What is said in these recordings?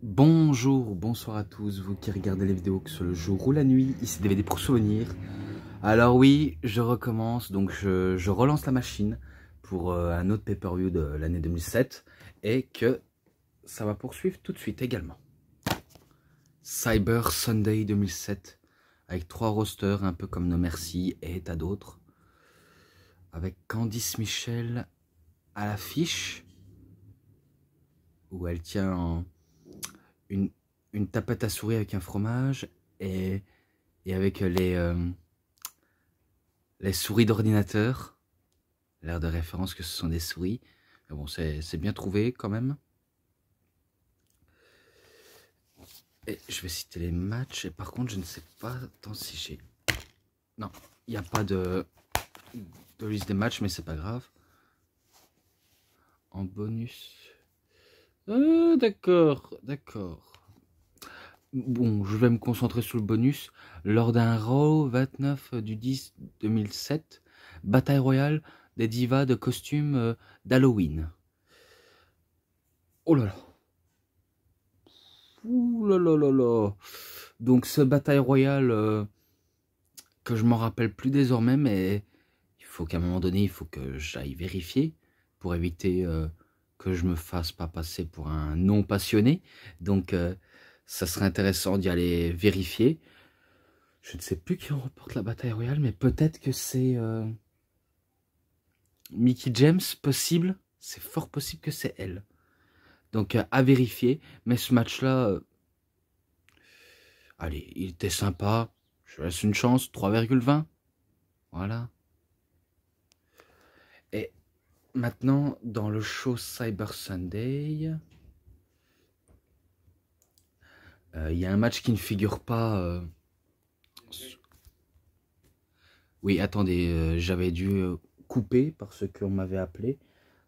Bonjour, bonsoir à tous, vous qui regardez les vidéos que ce le jour ou la nuit, ici DVD pour souvenir. Alors oui, je recommence, donc je, relance la machine pour euh, un autre pay-per-view de l'année 2007 et que ça va poursuivre tout de suite également. Cyber Sunday 2007 avec trois rosters, un peu comme No Merci et tas d'autres. Avec Candice Michel à l'affiche où elle tient une, tapette à souris avec un fromage et, avec euh, les, euh, les souris d'ordinateur. L'air de référence que ce sont des souris. Mais bon, c'est bien trouvé quand même. Et je vais citer les matchs. Et par contre, je ne sais pas tant si j'ai... Non, il n'y a pas de, de liste des matchs, mais c'est pas grave. En bonus... Euh, d'accord, d'accord. Bon, je vais me concentrer sur le bonus. Lors d'un Raw 29 du 10 2007, bataille royale des divas de costumes euh, d'Halloween. Oh là là. Ouh là là là là. Donc ce bataille royale euh, que je m'en rappelle plus désormais, mais il faut qu'à un moment donné, il faut que j'aille vérifier pour éviter que je me fasse pas passer pour un non passionné. Donc, euh, ça serait intéressant d'y aller vérifier. Je ne sais plus qui remporte la bataille royale, mais peut-être que c'est euh, Mickey James, possible. C'est fort possible que c'est elle. Donc, euh, à vérifier. Mais ce match-là, allez, il était sympa. Je laisse une chance, 3,20. Voilà. Maintenant, dans le show Cyber Sunday, euh, il y a un match qui ne figure pas... Euh, oui, attendez, euh, j'avais dû couper parce qu'on m'avait appelé.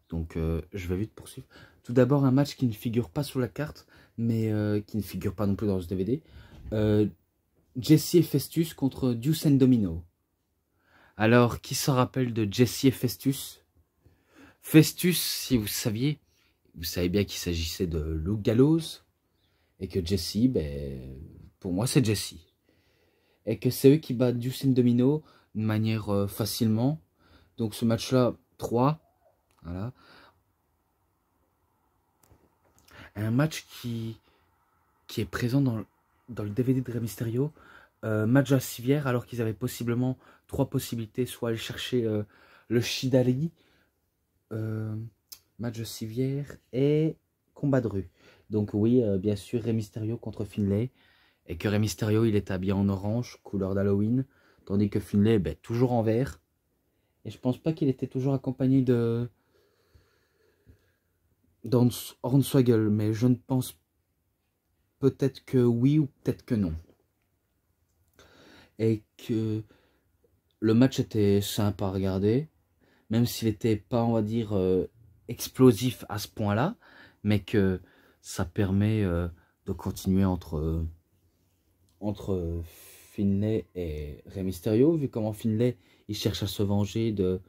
Donc, je vais vite poursuivre. Tout d'abord, un match qui ne figure pas sur la carte, mais qui ne figure pas non plus dans ce DVD. Jesse et Festus contre Deuce Domino. Alors, qui se rappelle de Jesse et Festus Festus, si vous saviez, vous savez bien qu'il s'agissait de Luke Gallows, et que Jesse, ben, pour moi c'est Jesse. Et que c'est eux qui battent Justin Domino de manière euh, facilement. Donc ce match-là, 3. Voilà. Un match qui, qui est présent dans, le DVD de Rey Mysterio. Euh, match à civière alors qu'ils avaient possiblement trois possibilités. Soit aller chercher euh, le Shidari, euh, match civière et combat de rue. Donc oui, euh, bien sûr, Rey Mysterio contre Finlay. Et que Rey Mysterio, il est habillé en orange, couleur d'Halloween. Tandis que Finlay, ben, toujours en vert. Et je pense pas qu'il était toujours accompagné de... Hornswaggle, mais je ne pense peut-être que oui ou peut-être que non. Et que le match était sympa à regarder même s'il n'était pas, on va dire, euh, explosif à ce point-là, mais que ça permet euh, de continuer entre, euh, entre Finlay et Rey Mysterio, vu comment Finlay il cherche à se venger de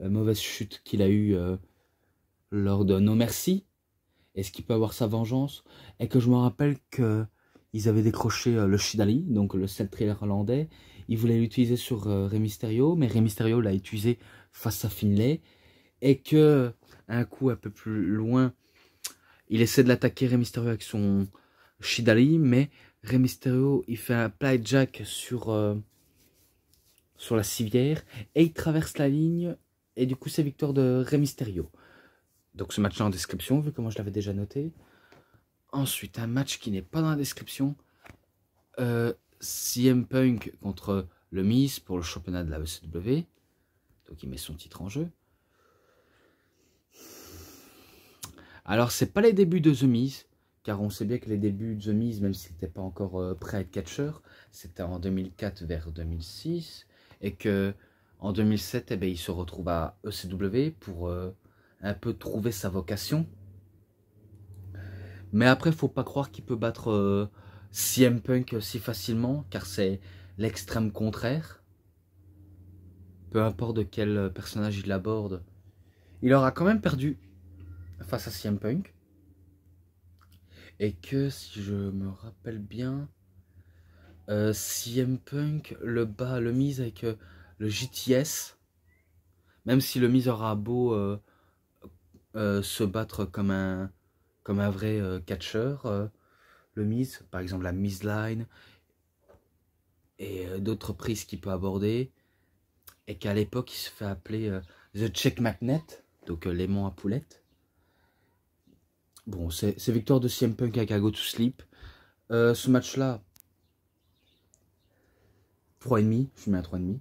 la mauvaise chute qu'il a eue lors de No merci Est-ce qu'il peut avoir sa vengeance Et que je me rappelle qu'ils avaient décroché le Shidali, donc le seul trailer irlandais, il voulait l'utiliser sur euh, Mysterio, mais Rey Mysterio l'a utilisé face à Finlay, et que un coup un peu plus loin, il essaie de l'attaquer Rey Mysterio avec son Shidali, mais Rey Mysterio il fait un play jack sur, euh, sur la civière, et il traverse la ligne, et du coup c'est victoire de Rey Mysterio. Donc ce match-là en description, vu que moi je l'avais déjà noté. Ensuite, un match qui n'est pas dans la description. Euh, CM Punk contre le Miss pour le championnat de la ECW. Donc il met son titre en jeu. Alors c'est pas les débuts de The Miz, car on sait bien que les débuts de The Miz, même s'il n'était pas encore euh, prêt à être catcheur, c'était en 2004 vers 2006, et que en 2007, eh bien, il se retrouve à ECW pour euh, un peu trouver sa vocation. Mais après, faut pas croire qu'il peut battre euh, CM Punk si facilement, car c'est l'extrême contraire. Peu importe de quel personnage il aborde, il aura quand même perdu face à CM Punk. Et que, si je me rappelle bien, euh, CM Punk le bat, euh, le mise avec le GTS, Même si le mise aura beau euh, euh, se battre comme un, comme un vrai catcheur le miss, par exemple la miss line et euh, d'autres prises qu'il peut aborder. Et qu'à l'époque, il se fait appeler euh, The Check Magnet, donc euh, l'aimant à poulette. Bon, c'est victoire de CM Punk à Go to Sleep. ce match-là, 3,5, je mets à 3,5.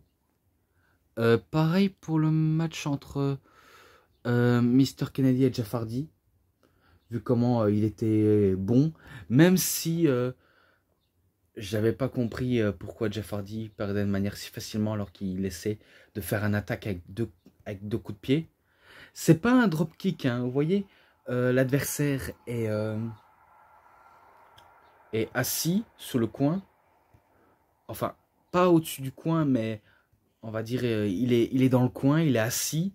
Euh, pareil pour le match entre Mr. Kennedy et Jeff vu comment euh, il était bon, même si euh, j'avais pas compris euh, pourquoi Jeff Hardy perdait de manière si facilement alors qu'il essaie de faire un attaque avec deux, coups de pied. C'est pas un drop kick, hein, vous voyez, l'adversaire est, est assis sur le coin, enfin pas au-dessus du coin, mais on va dire il est, il est dans le coin, il est assis,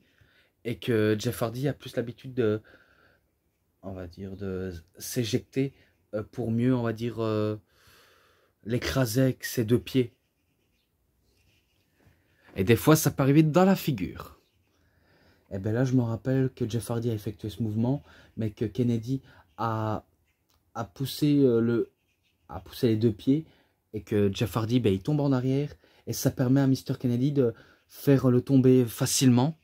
et que Jeff Hardy a plus l'habitude de, on va dire, de s'éjecter euh, pour mieux, on va dire, euh, l'écraser avec ses deux pieds. Et des fois, ça peut arriver dans la figure. Et eh bien là, je me rappelle que Jeff Hardy a effectué ce mouvement, mais que Kennedy a, a, poussé, euh, le, a poussé les deux pieds, et que Jeff Hardy, ben, il tombe en arrière, et ça permet à Mr. Kennedy de faire le tomber facilement.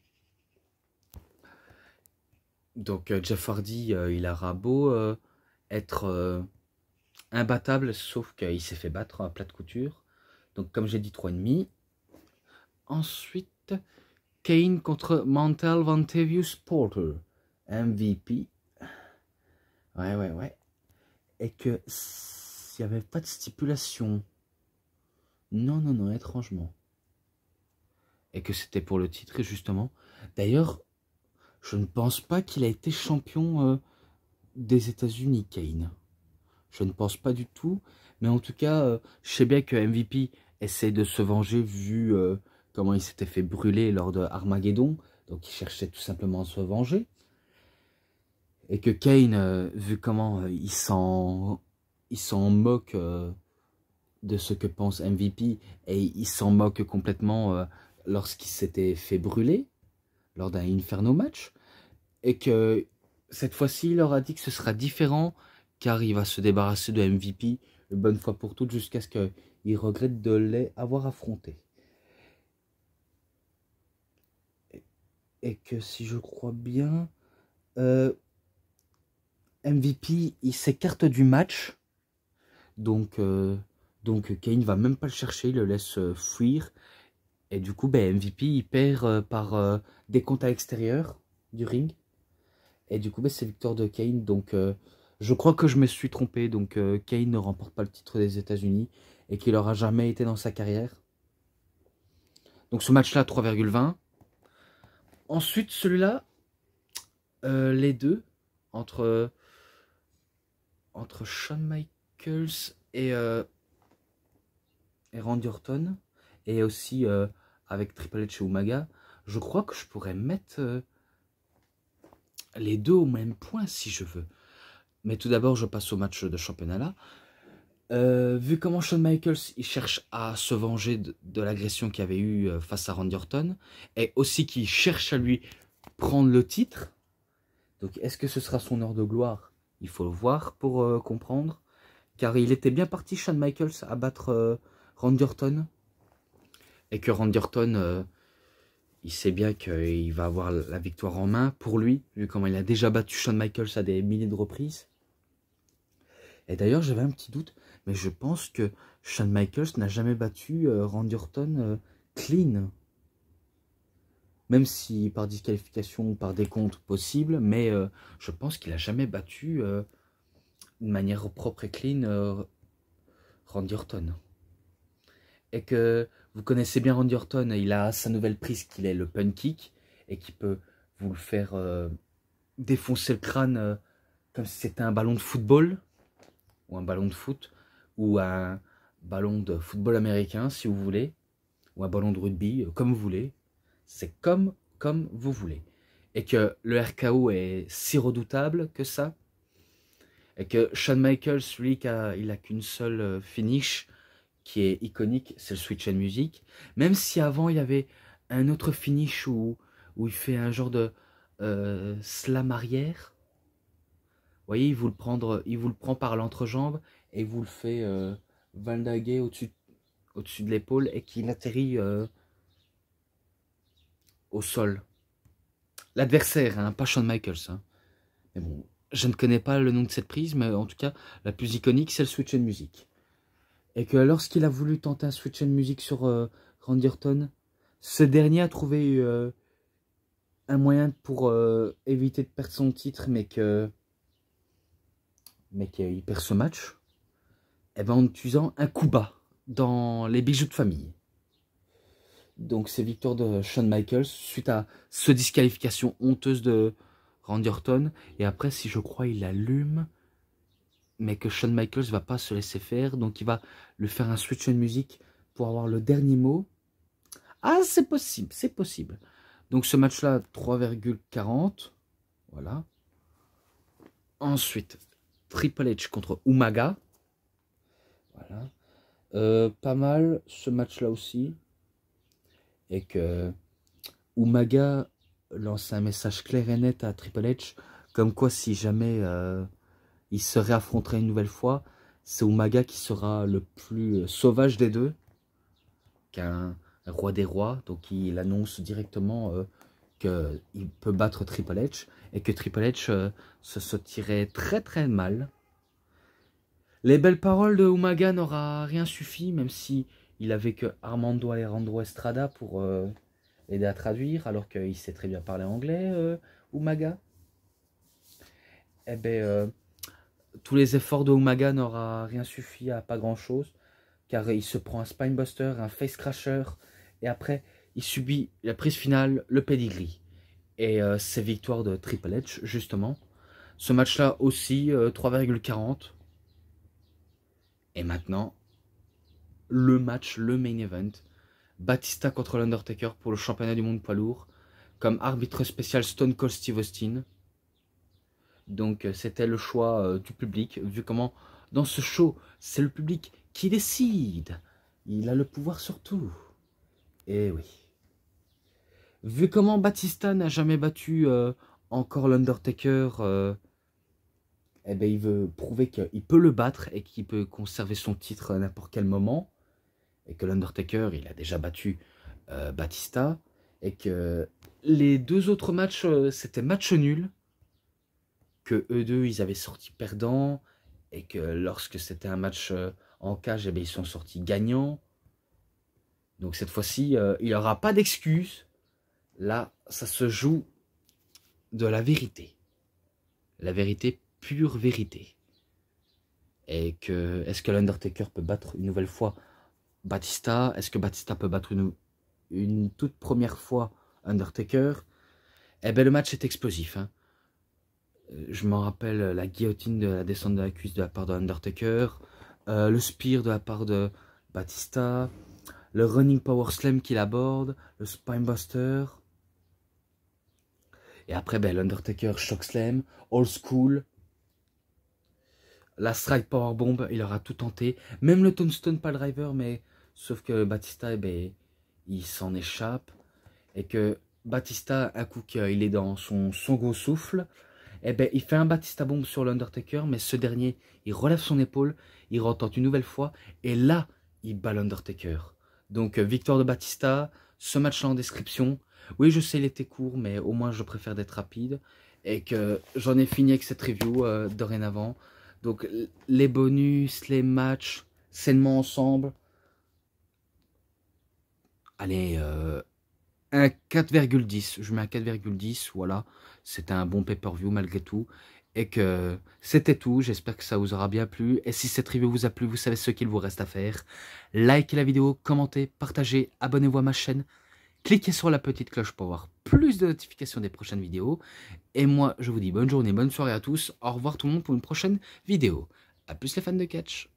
Donc euh, Jeff Hardy, euh, il a beau euh, être imbattable, sauf qu'il s'est fait battre à plat de couture. Donc comme j'ai dit, 3,5. Ensuite, Kane contre Mantel Vantevius Porter, MVP. Ouais, ouais, ouais. Et que s'il n'y avait pas de stipulation. Non, non, non, étrangement. Et que c'était pour le titre, justement. D'ailleurs, je ne pense pas qu'il a été champion euh, des États-Unis, Kane. Je ne pense pas du tout. Mais en tout cas, euh, je sais bien que MVP essaie de se venger vu euh, comment il s'était fait brûler lors de Armageddon. Donc il cherchait tout simplement à se venger. Et que Kane, vu comment il s'en moque de ce que pense MVP et il s'en moque complètement lorsqu'il s'était fait brûler lors d'un Inferno match, et que cette fois-ci, il leur a dit que ce sera différent, car il va se débarrasser de MVP une bonne fois pour toutes jusqu'à ce qu'il regrette de les avoir affrontés. Et que si je crois bien, euh, MVP, il s'écarte du match. Donc, euh, donc Kane va même pas le chercher, il le laisse euh, fuir. Et du coup, ben, MVP, il perd euh, par euh, des comptes à l'extérieur du ring. Et du coup, ben, c'est victoire de Kane. Donc, euh, je crois que je me suis trompé. Donc, Kane ne remporte pas le titre des États-Unis et qu'il n'aura jamais été dans sa carrière. Donc, ce match-là, 3,20. Ensuite, celui-là, les deux, entre, entre Shawn Michaels et, et Randy Orton. Et aussi avec Triple H et Umaga, je crois que je pourrais mettre euh, les deux au même point si je veux. Mais tout d'abord, je passe au match de championnat là. Euh, vu comment Shawn Michaels il cherche à se venger de, l'agression qu'il avait eue euh, face à Randy Orton, et aussi qu'il cherche à lui prendre le titre, donc est-ce que ce sera son heure de gloire Il faut le voir pour comprendre, car il était bien parti Shawn Michaels à battre Randy Orton, et que Randy Orton, euh, il sait bien qu'il va avoir la victoire en main pour lui, vu comment il a déjà battu Shawn Michaels à des milliers de reprises. Et d'ailleurs, j'avais un petit doute, mais je pense que Shawn Michaels n'a jamais battu euh, Randy Orton euh, clean. Même si par disqualification ou par décompte possible, mais je pense qu'il n'a jamais battu de manière propre et clean Randy Orton et que vous connaissez bien Randy Orton, il a sa nouvelle prise qu'il est le pun kick et qui peut vous le faire euh, défoncer le crâne euh, comme si c'était un ballon de football ou un ballon de foot ou un ballon de football américain si vous voulez ou un ballon de rugby euh, comme vous voulez. C'est comme comme vous voulez et que le RKO est si redoutable que ça et que Shawn Michaels lui il a, qu'une seule finish qui est iconique, c'est le Switch and Music. Même si avant il y avait un autre finish où, où il fait un genre de euh, slam arrière. Vous voyez, il vous le, prendre, il vous le prend par l'entrejambe et il vous le fait euh, valdaguer au-dessus au de l'épaule et qu'il atterrit euh, au sol. L'adversaire, hein, pas Shawn Michaels. Hein. Mais bon, je ne connais pas le nom de cette prise, mais en tout cas, la plus iconique, c'est le Switch and Music et que lorsqu'il a voulu tenter un switch de musique sur euh, Randy Orton, ce dernier a trouvé euh, un moyen pour euh, éviter de perdre son titre, mais que mais qu'il perd ce match, eh ben, en utilisant un coup bas dans les bijoux de famille. Donc c'est victoire de Shawn Michaels suite à ce disqualification honteuse de Randy Orton. Et après, si je crois, il allume mais que Shawn Michaels va pas se laisser faire, donc il va lui faire un switch de musique pour avoir le dernier mot. Ah, c'est possible, c'est possible. Donc ce match-là, 3,40. Voilà. Ensuite, Triple H contre Umaga. Voilà. Euh, pas mal ce match-là aussi. Et que Umaga lance un message clair et net à Triple H, comme quoi si jamais... Euh, il se réaffronterait une nouvelle fois. C'est Umaga qui sera le plus euh, sauvage des deux, qu'un roi des rois. Donc il annonce directement euh, qu'il peut battre Triple H et que Triple H euh, se sortirait très très mal. Les belles paroles de Umaga n'aura rien suffi, même si il avait que Armando Alejandro Estrada pour aider à traduire, alors qu'il sait très bien parler anglais, Umaga. Eh ben, tous les efforts de Umaga n'aura rien suffi à pas grand chose, car il se prend un spinebuster, un face crasher, et après il subit la prise finale, le pedigree. Et euh, ses c'est victoire de Triple H, justement. Ce match-là aussi, 3,40. Euh, et maintenant, le match, le main event. Batista contre l'Undertaker pour le championnat du monde poids lourd. Comme arbitre spécial Stone Cold Steve Austin. Donc euh, c'était le choix euh, du public, vu comment dans ce show, c'est le public qui décide. Il a le pouvoir sur tout. et eh oui. Vu comment Batista n'a jamais battu euh, encore l'Undertaker, et eh ben il veut prouver qu'il peut le battre et qu'il peut conserver son titre à n'importe quel moment. Et que l'Undertaker, il a déjà battu Batista. Et que les deux autres matchs, c'était match nul que eux deux, ils avaient sorti perdants, et que lorsque c'était un match euh, en cage, eh ben, ils sont sortis gagnants. Donc cette fois-ci, euh, il n'y aura pas d'excuse. Là, ça se joue de la vérité. La vérité, pure vérité. Et que, est-ce que l'Undertaker peut battre une nouvelle fois Batista Est-ce que Batista peut battre une, toute première fois Undertaker Eh bien, le match est explosif. Hein. Euh, je m'en rappelle euh, la guillotine de la descente de la cuisse de la part de Undertaker, euh, le spear de la part de Batista, le running power slam qu'il aborde, le spinebuster. Et après, ben, l'Undertaker shock slam, old school. La strike power bomb, il aura tout tenté. Même le tombstone pas driver, mais sauf que Batista, eh ben, il s'en échappe. Et que Batista, un coup qu'il est dans son, son gros souffle, eh ben, il fait un Batista Bomb sur l'Undertaker, mais ce dernier, il relève son épaule, il retente une nouvelle fois, et là, il bat l'Undertaker. Donc, euh, victoire de Batista, ce match-là en description. Oui, je sais, il était court, mais au moins, je préfère d'être rapide. Et que j'en ai fini avec cette review euh, dorénavant. Donc, les bonus, les matchs, sainement ensemble. Allez, euh, un 4,10. Je mets un 4,10. Voilà, c'était un bon pay-per-view malgré tout. Et que c'était tout. J'espère que ça vous aura bien plu. Et si cette review vous a plu, vous savez ce qu'il vous reste à faire. Likez la vidéo, commentez, partagez, abonnez-vous à ma chaîne. Cliquez sur la petite cloche pour avoir plus de notifications des prochaines vidéos. Et moi, je vous dis bonne journée, bonne soirée à tous. Au revoir tout le monde pour une prochaine vidéo. A plus les fans de catch.